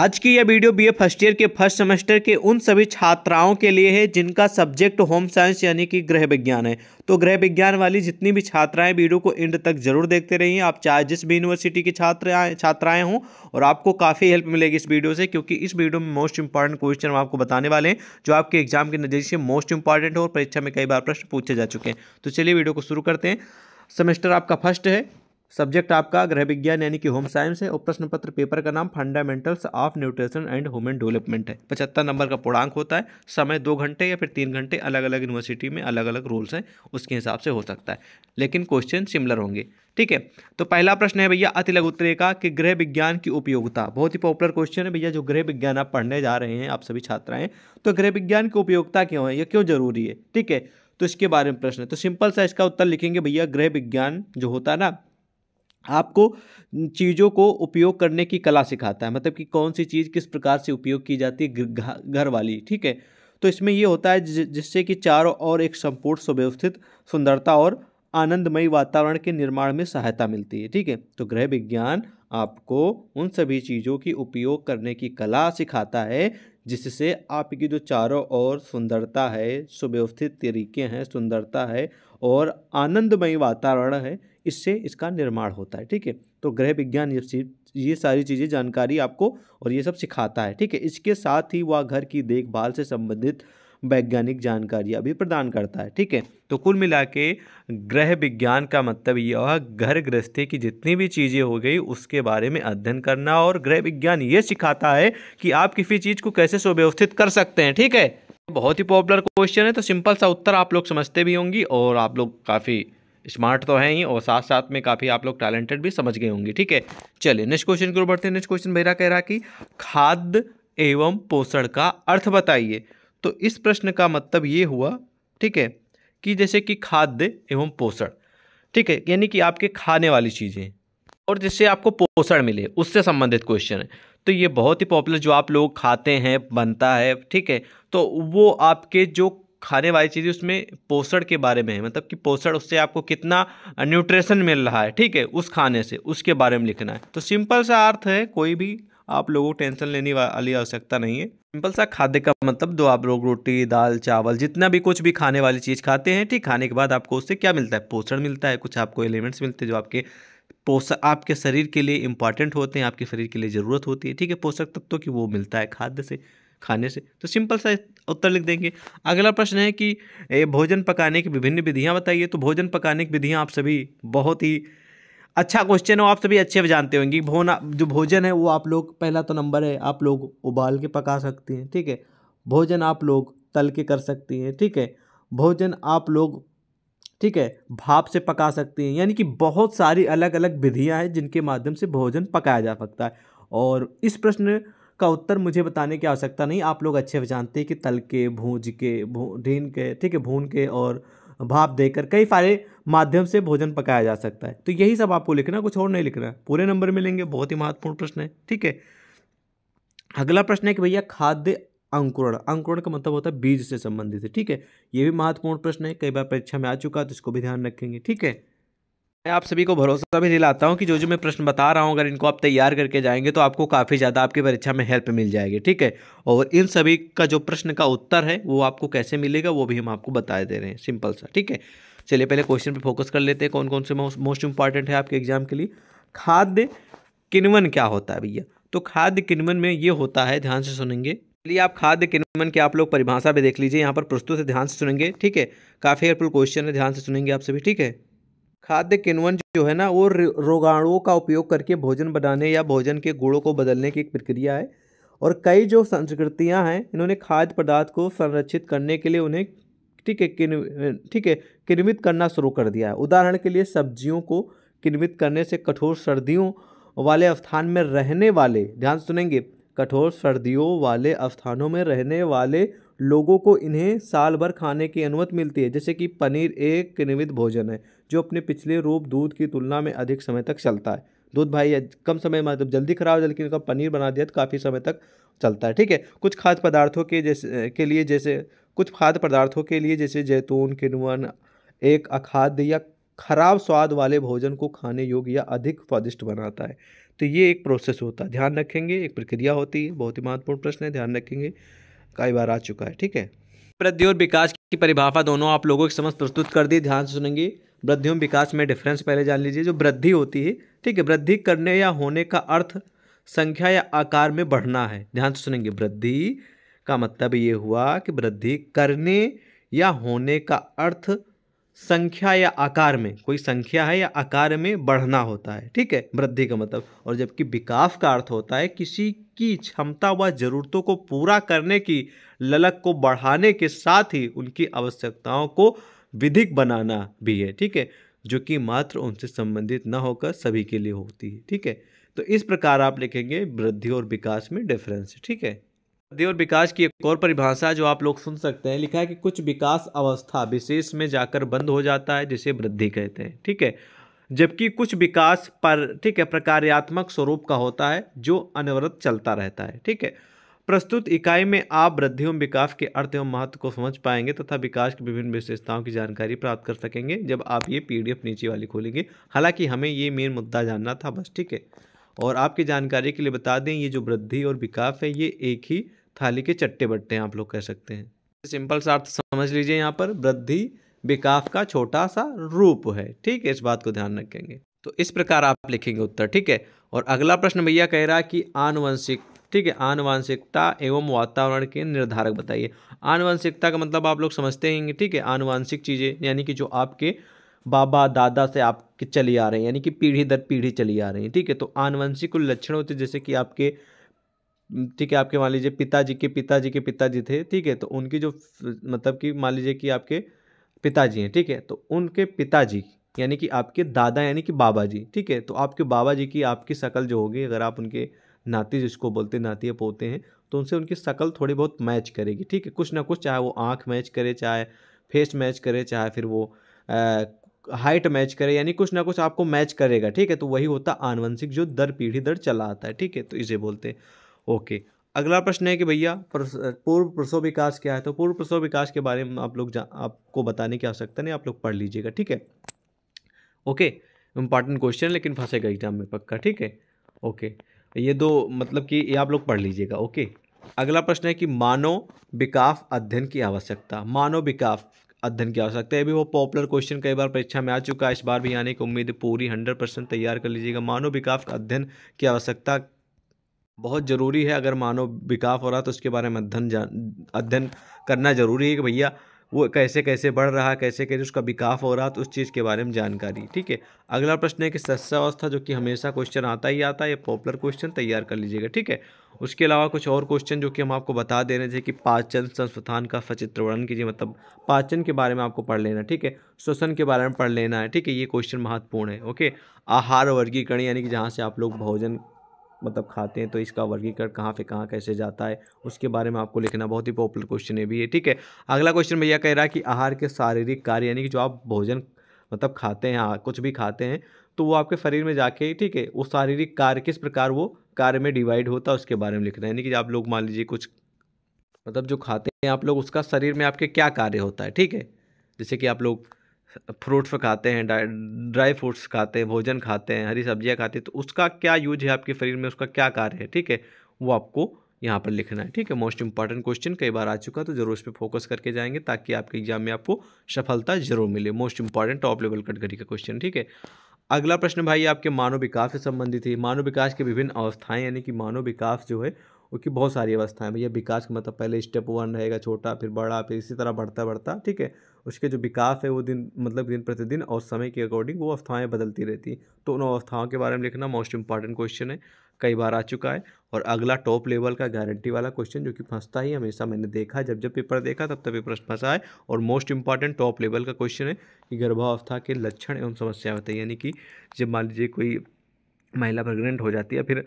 आज की यह वीडियो बीए फर्स्ट ईयर के फर्स्ट सेमेस्टर के उन सभी छात्राओं के लिए है जिनका सब्जेक्ट होम साइंस यानी कि गृह विज्ञान है तो गृह विज्ञान वाली जितनी भी छात्राएं वीडियो को एंड तक जरूर देखते रहिए आप चाहे जिस भी यूनिवर्सिटी की छात्र छात्राएं हों और आपको काफ़ी हेल्प मिलेगी इस वीडियो से क्योंकि इस वीडियो में मोस्ट इंपॉर्टेंट क्वेश्चन हम आपको बताने वाले हैं जो आपके एग्जाम के नज़रिए से मोस्ट इंपॉर्टेंट है और परीक्षा में कई बार प्रश्न पूछे जा चुके हैं तो चलिए वीडियो को शुरू करते हैं सेमेस्टर आपका फर्स्ट है सब्जेक्ट आपका गृह विज्ञान यानी कि होम साइंस है और प्रश्न पत्र पेपर का नाम fundamentals of nutrition and human development है पचहत्तर नंबर का पूर्णांक होता है समय दो घंटे या फिर तीन घंटे अलग अलग यूनिवर्सिटी में अलग अलग रूल्स हैं उसके हिसाब से हो सकता है लेकिन क्वेश्चन सिमिलर होंगे ठीक है तो पहला प्रश्न है भैया अति उत्तरे का कि गृह विज्ञान की उपयोगिता बहुत ही पॉपुलर क्वेश्चन है भैया जो गृह विज्ञान आप पढ़ने जा रहे हैं आप सभी छात्राएं तो गृह विज्ञान की उपयोगिता क्यों है यह क्यों जरूरी है ठीक है तो इसके बारे में प्रश्न है तो सिंपल सा इसका उत्तर लिखेंगे भैया गृह विज्ञान जो होता है ना आपको चीज़ों को उपयोग करने की कला सिखाता है मतलब कि कौन सी चीज़ किस प्रकार से उपयोग की जाती है घर वाली ठीक है तो इसमें ये होता है जिससे कि चारों ओर एक संपूर्ण सुव्यवस्थित सुंदरता और आनंदमयी वातावरण के निर्माण में सहायता मिलती है ठीक है तो गृह विज्ञान आपको उन सभी चीज़ों की उपयोग करने की कला सिखाता है जिससे आपकी जो चारों ओर सुंदरता है सुव्यवस्थित तरीके हैं सुंदरता है और आनंदमयी वातावरण है इससे इसका निर्माण होता है ठीक है तो ग्रह विज्ञान ये ये सारी चीज़ें जानकारी आपको और ये सब सिखाता है ठीक है इसके साथ ही वह घर की देखभाल से संबंधित वैज्ञानिक जानकारियाँ भी प्रदान करता है ठीक है तो कुल मिला के ग्रह विज्ञान का मतलब यह घर गृहस्थी की जितनी भी चीज़ें हो गई उसके बारे में अध्ययन करना और ग्रह विज्ञान ये सिखाता है कि आप किसी चीज़ को कैसे सुव्यवस्थित कर सकते हैं ठीक है बहुत ही पॉपुलर क्वेश्चन है तो सिंपल सा उत्तर आप लोग समझते भी होंगी और आप लोग काफ़ी स्मार्ट तो हैं ही और साथ साथ में काफ़ी आप लोग टैलेंटेड भी समझ गए होंगे ठीक है चलिए नेक्स्ट क्वेश्चन की ओर बढ़ते हैं नेक्स्ट क्वेश्चन मेरा कह रहा कि खाद्य एवं पोषण का अर्थ बताइए तो इस प्रश्न का मतलब ये हुआ ठीक है कि जैसे कि खाद्य एवं पोषण ठीक है यानी कि आपके खाने वाली चीज़ें और जिससे आपको पोषण मिले उससे संबंधित क्वेश्चन है तो ये बहुत ही पॉपुलर जो आप लोग खाते हैं बनता है ठीक है तो वो आपके जो खाने वाली चीज़ें उसमें पोषण के बारे में है मतलब कि पोषण उससे आपको कितना न्यूट्रिशन मिल रहा है ठीक है उस खाने से उसके बारे में लिखना है तो सिंपल सा अर्थ है कोई भी आप लोगों को टेंशन लेने वाली आवश्यकता नहीं है सिंपल सा खाद्य का मतलब जो आप लोग रोटी दाल चावल जितना भी कुछ भी खाने वाली चीज़ खाते हैं ठीक खाने के बाद आपको उससे क्या मिलता है पोषण मिलता है कुछ आपको एलिमेंट्स मिलते हैं जो आपके पोषक आपके शरीर के लिए इंपॉर्टेंट होते हैं आपके शरीर के लिए ज़रूरत होती है ठीक है पोषक तत्व की वो मिलता है खाद्य से खाने से तो सिंपल सा उत्तर लिख देंगे अगला प्रश्न है कि भोजन पकाने की विभिन्न विधियाँ बताइए तो भोजन पकाने की विधियाँ आप सभी बहुत ही अच्छा क्वेश्चन है आप सभी अच्छे जानते होंगे भोना जो भोजन है वो आप लोग पहला तो नंबर है आप लोग उबाल के पका सकते हैं ठीक है भोजन आप लोग तल के कर सकती हैं ठीक है भोजन आप लोग ठीक है भाप से पका सकती हैं यानी कि बहुत सारी अलग अलग विधियां हैं जिनके माध्यम से भोजन पकाया जा सकता है और इस प्रश्न का उत्तर मुझे बताने की आवश्यकता नहीं आप लोग अच्छे जानते हैं कि तल के भूज के ढीन के ठीक है भून के और भाप देकर कई सारे माध्यम से भोजन पकाया जा सकता है तो यही सब आपको लिखना कुछ और नहीं लिखना है पूरे नंबर मिलेंगे बहुत ही महत्वपूर्ण प्रश्न है ठीक है अगला प्रश्न है कि भैया खाद्य अंकुरण अंकुरण का मतलब होता है बीज से संबंधित है ठीक है ये भी महत्वपूर्ण प्रश्न है कई बार परीक्षा में आ चुका है तो इसको भी ध्यान रखेंगे ठीक है मैं आप सभी को भरोसा भी दिलाता हूँ कि जो जो मैं प्रश्न बता रहा हूँ अगर इनको आप तैयार करके जाएंगे तो आपको काफ़ी ज़्यादा आपकी परीक्षा में हेल्प मिल जाएगी ठीक है और इन सभी का जो प्रश्न का उत्तर है वो आपको कैसे मिलेगा वो भी हम आपको बता दे रहे हैं सिंपल सा ठीक है चलिए पहले क्वेश्चन पर फोकस कर लेते हैं कौन कौन से मोस्ट इंपॉर्टेंट है आपके एग्जाम के लिए खाद्य किनवन क्या होता है भैया तो खाद्य किनवन में ये होता है ध्यान से सुनेंगे चलिए आप खाद्य किनवन की आप लोग परिभाषा भी देख लीजिए यहाँ पर प्रस्तुत ध्यान से सुनेंगे ठीक है काफ़ी हेल्पफुल क्वेश्चन है ध्यान से सुनेंगे आप सभी ठीक है खाद्य किन्वन जो है ना वो रोगाणुओं का उपयोग करके भोजन बनाने या भोजन के गुणों को बदलने की एक प्रक्रिया है और कई जो संस्कृतियाँ हैं इन्होंने खाद्य पदार्थ को संरक्षित करने के लिए उन्हें ठीक है ठीक है किन्वित करना शुरू कर दिया है उदाहरण के लिए सब्जियों को किन्वित करने से कठोर सर्दियों वाले स्थान में रहने वाले ध्यान सुनेंगे कठोर सर्दियों वाले स्थानों में रहने वाले लोगों को इन्हें साल भर खाने की अनुमति मिलती है जैसे कि पनीर एक किण्वित भोजन है जो अपने पिछले रूप दूध की तुलना में अधिक समय तक चलता है दूध भाई कम समय में मतलब जल्दी खराब हो लेकिन उनका पनीर बना दिया तो काफ़ी समय तक चलता है ठीक है कुछ खाद्य पदार्थों के जैसे के लिए जैसे कुछ खाद्य पदार्थों के लिए जैसे जैतून किनवन एक अखाद्य या खराब स्वाद वाले भोजन को खाने योग्य या अधिक स्वादिष्ट बनाता है तो ये एक प्रोसेस होता है ध्यान रखेंगे एक प्रक्रिया होती है बहुत ही महत्वपूर्ण प्रश्न है ध्यान रखेंगे कई बार आ चुका है ठीक है वृद्धि और विकास की परिभाषा दोनों आप लोगों के समझ प्रस्तुत कर दी ध्यान से सुनेंगे एवं विकास में डिफरेंस पहले जान लीजिए जो वृद्धि होती है ठीक है वृद्धि करने या होने का अर्थ संख्या या आकार में बढ़ना है ध्यान से सुनेंगे वृद्धि का मतलब ये हुआ कि वृद्धि करने या होने का अर्थ संख्या या आकार में कोई संख्या है या आकार में बढ़ना होता है ठीक है वृद्धि का मतलब और जबकि विकास का अर्थ होता है किसी की क्षमता व जरूरतों को पूरा करने की ललक को बढ़ाने के साथ ही उनकी आवश्यकताओं को विधिक बनाना भी है ठीक है जो कि मात्र उनसे संबंधित न होकर सभी के लिए होती है ठीक है तो इस प्रकार आप लिखेंगे वृद्धि और विकास में डिफरेंस ठीक है वृद्धि और विकास की एक और परिभाषा जो आप लोग सुन सकते हैं लिखा है कि कुछ विकास अवस्था विशेष में जाकर बंद हो जाता है जिसे वृद्धि कहते हैं ठीक है जबकि कुछ विकास पर ठीक है प्रकार्यात्मक स्वरूप का होता है जो अनवरत चलता रहता है ठीक है प्रस्तुत इकाई में आप वृद्धि एवं विकास के अर्थ एवं महत्व को समझ पाएंगे तथा विकास की विभिन्न विशेषताओं की जानकारी प्राप्त कर सकेंगे जब आप ये पीडीएफ नीचे वाली खोलेंगे हालांकि हमें ये मेन मुद्दा जानना था बस ठीक है और आपकी जानकारी के लिए बता दें ये जो वृद्धि और विकास है ये एक ही थाली के चट्टे बट्टे हैं आप लोग कह सकते हैं सिंपल सा अर्थ समझ लीजिए यहाँ पर वृद्धि विकास का छोटा सा रूप है ठीक है इस बात को ध्यान रखेंगे तो इस प्रकार आप लिखेंगे उत्तर ठीक है और अगला प्रश्न भैया कह रहा है कि आनुवंशिक ठीक है आनुवांशिकता एवं वातावरण के निर्धारक बताइए आनुवांशिकता का मतलब आप लोग समझते हैं ठीक है आनुवांशिक चीज़ें यानी कि जो आपके बाबा दादा से आपके चली आ रहे हैं यानी कि पीढ़ी दर पीढ़ी चली आ रही है ठीक है तो आनुवंशिक लक्षण होते जैसे कि आपके ठीक है आपके मान लीजिए पिताजी के पिताजी के पिताजी थे ठीक है तो उनकी जो मतलब कि मान लीजिए कि आपके पिताजी हैं ठीक है तो उनके पिताजी यानी कि आपके दादा यानी कि बाबा जी ठीक है तो आपके बाबा जी की आपकी शकल जो होगी अगर आप उनके नाती जिसको बोलते नाती है पोते हैं तो उनसे उनकी शक्ल थोड़ी बहुत मैच करेगी ठीक है कुछ ना कुछ चाहे वो आँख मैच करे चाहे फेस मैच करे चाहे फिर वो हाइट मैच करे यानी कुछ ना कुछ आपको मैच करेगा ठीक है तो वही होता आनुवंशिक जो दर पीढ़ी दर चला आता है ठीक है तो इसे बोलते हैं ओके अगला प्रश्न है कि भैया पूर्व प्रसव विकास क्या है तो पूर्व प्रसव विकास के बारे में आप लोग आपको बताने की आवश्यकता नहीं आप लोग पढ़ लीजिएगा ठीक है ओके इंपॉर्टेंट क्वेश्चन लेकिन फंसेगा एग्जाम में पक्का ठीक है ओके ये दो मतलब कि ये आप लोग पढ़ लीजिएगा ओके अगला प्रश्न है कि मानव विकास अध्ययन की आवश्यकता मानव विकास अध्ययन की आवश्यकता है भी वो पॉपुलर क्वेश्चन कई बार परीक्षा में आ चुका है इस बार भी आने की उम्मीद पूरी हंड्रेड परसेंट तैयार कर लीजिएगा मानव विकास अध्ययन की आवश्यकता बहुत ज़रूरी है अगर मानव विकास हो रहा तो उसके बारे में अध्ययन जान अध्ययन करना जरूरी है कि भैया वो कैसे कैसे बढ़ रहा कैसे कैसे उसका विकास हो रहा तो उस चीज़ के बारे में जानकारी ठीक है अगला प्रश्न है कि सस्यावस्था जो कि हमेशा क्वेश्चन आता ही आता है ये पॉपुलर क्वेश्चन तैयार कर लीजिएगा ठीक है उसके अलावा कुछ और क्वेश्चन जो कि हम आपको बता दे रहे थे कि पाचन संस्थान का सचित्र वर्णन कीजिए मतलब पाचन के बारे में आपको पढ़ लेना ठीक है श्वसन के बारे में पढ़ लेना है ठीक है ये क्वेश्चन महत्वपूर्ण है ओके आहार वर्गीकरण यानी कि जहाँ से आप लोग भोजन मतलब खाते हैं तो इसका वर्गीकरण कहाँ पे कहाँ कैसे जाता है उसके बारे में आपको लिखना बहुत ही पॉपुलर क्वेश्चन है भी है ठीक है अगला क्वेश्चन भैया कह रहा है कि आहार के शारीरिक कार्य यानी कि जो आप भोजन मतलब खाते हैं हाँ कुछ भी खाते हैं तो वो आपके शरीर में जाके ठीक है वो शारीरिक कार्य किस प्रकार वो कार्य में डिवाइड होता है उसके बारे में लिखना है यानी कि आप लोग मान लीजिए कुछ मतलब जो खाते हैं आप लोग उसका शरीर में आपके क्या कार्य होता है ठीक है जैसे कि आप लोग फ्रूट्स खाते हैं ड्राई फ्रूट्स खाते हैं भोजन खाते हैं हरी सब्जियां खाते हैं तो उसका क्या यूज है आपके शरीर में उसका क्या कार्य है ठीक है वो आपको यहाँ पर लिखना है ठीक है मोस्ट इंपॉर्टेंट क्वेश्चन कई बार आ चुका तो जरूर इस पर फोकस करके जाएंगे ताकि आपके एग्जाम में आपको सफलता जरूर मिले most important top level category का क्वेश्चन ठीक है अगला प्रश्न भाई आपके मानव विकास से संबंधित है मानव विकास के विभिन्न अवस्थाएं यानी कि मानव विकास जो है उसकी बहुत सारी अवस्थाएं भैया विकास का मतलब पहले स्टेप वन रहेगा छोटा फिर बड़ा फिर इसी तरह बढ़ता बढ़ता ठीक है उसके जो विकास है वो दिन मतलब दिन प्रतिदिन और समय के अकॉर्डिंग वो अवस्थाएँ बदलती रहती तो उन अवस्थाओं के बारे में लिखना मोस्ट इंपॉर्टेंट क्वेश्चन है कई बार आ चुका है और अगला टॉप लेवल का गारंटी वाला क्वेश्चन जो कि फंसता ही हमेशा मैंने देखा जब जब पेपर देखा तब तक ये प्रश्न फंसा है और मोस्ट इंपॉर्टेंट टॉप लेवल का क्वेश्चन है कि गर्भावस्था के लक्षण एवं समस्या होती है यानी कि जब मान लीजिए कोई महिला प्रेग्नेंट हो जाती है फिर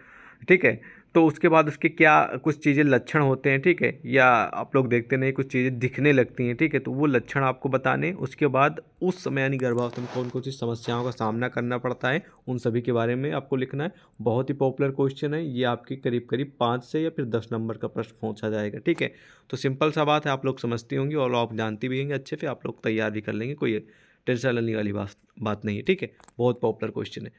ठीक है तो उसके बाद उसके क्या कुछ चीज़ें लक्षण होते हैं ठीक है या आप लोग देखते नहीं कुछ चीज़ें दिखने लगती हैं ठीक है तो वो लक्षण आपको बताने उसके बाद उस समय यानी गर्भावस्था में कौन कौन सी समस्याओं का सामना करना पड़ता है उन सभी के बारे में आपको लिखना है बहुत ही पॉपुलर क्वेश्चन है ये आपके करीब करीब पाँच से या फिर दस नंबर का प्रश्न पहुँचा जाएगा ठीक है तो सिंपल सा बात है आप लोग समझती होंगी और आप जानती भी होंगे अच्छे से आप लोग तैयार भी कर लेंगे कोई टेंशन लेने वाली बात बात नहीं है ठीक है बहुत पॉपुलर क्वेश्चन है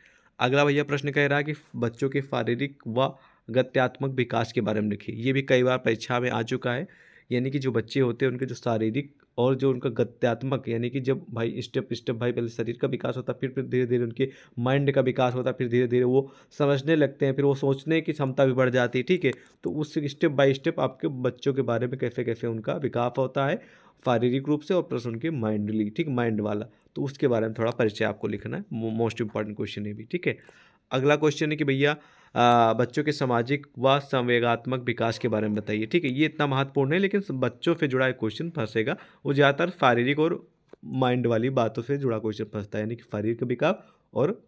अगला भैया प्रश्न कह रहा है कि बच्चों के शारीरिक व गत्यात्मक विकास के बारे में लिखी ये भी कई बार परीक्षा में आ चुका है यानी कि जो बच्चे होते हैं उनके जो शारीरिक और जो उनका गत्यात्मक यानी कि जब भाई स्टेप स्टेप भाई पहले शरीर का विकास होता फिर फिर धीरे धीरे उनके माइंड का विकास होता है फिर धीरे धीरे वो समझने लगते हैं फिर वो सोचने की क्षमता भी बढ़ जाती है ठीक है तो उस स्टेप बाय स्टेप आपके बच्चों के बारे में कैसे कैसे उनका विकास होता है शारीरिक रूप से और प्लस उनके माइंडली ठीक माइंड वाला तो उसके बारे में थोड़ा परिचय आपको लिखना है मोस्ट इंपॉर्टेंट क्वेश्चन है भी ठीक है अगला क्वेश्चन है कि भैया बच्चों के सामाजिक व संवेगात्मक विकास के बारे में बताइए ठीक है ये इतना महत्वपूर्ण है लेकिन बच्चों से जुड़ा एक क्वेश्चन फंसेगा वो ज़्यादातर शारीरिक और माइंड वाली बातों से जुड़ा क्वेश्चन फंसता है यानी कि शारीरिक विकास और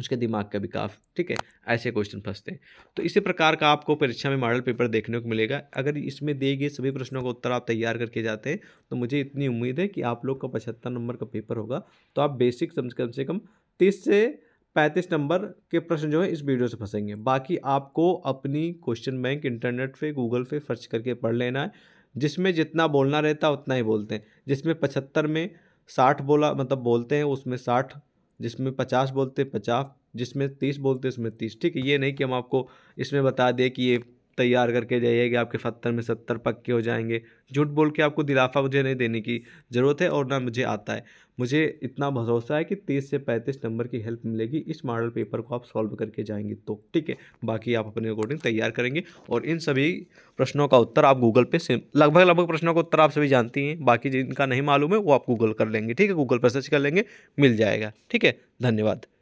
उसके दिमाग का विकास ठीक है ऐसे क्वेश्चन फंसते हैं तो इसी प्रकार का आपको परीक्षा में मॉडल पेपर देखने को मिलेगा अगर इसमें दिए गए सभी प्रश्नों का उत्तर आप तैयार करके जाते हैं तो मुझे इतनी उम्मीद है कि आप लोग का पचहत्तर नंबर का पेपर होगा तो आप बेसिक कम से कम तीस से पैंतीस नंबर के प्रश्न जो है इस वीडियो से फंसेंगे बाकी आपको अपनी क्वेश्चन बैंक इंटरनेट पे गूगल पे सर्च करके पढ़ लेना है जिसमें जितना बोलना रहता है उतना ही बोलते हैं जिसमें पचहत्तर में साठ बोला मतलब बोलते हैं उसमें साठ जिसमें पचास बोलते हैं पचास जिसमें तीस बोलते हैं उसमें तीस ठीक है ये नहीं कि हम आपको इसमें बता दें कि ये तैयार करके जाइएगा आपके सत्तर में सत्तर पक्के हो जाएंगे झूठ बोल के आपको दिलाफा मुझे नहीं देने की ज़रूरत है और ना मुझे आता है मुझे इतना भरोसा है कि तीस से पैंतीस नंबर की हेल्प मिलेगी इस मॉडल पेपर को आप सॉल्व करके जाएंगे तो ठीक है बाकी आप अपने अकॉर्डिंग तैयार करेंगे और इन सभी प्रश्नों का उत्तर आप गूगल पे सेम लगभग लगभग प्रश्नों का उत्तर आप सभी जानती हैं बाकी जिनका नहीं मालूम है वो आप गूगल कर लेंगे ठीक है गूगल पर सर्च कर लेंगे मिल जाएगा ठीक है धन्यवाद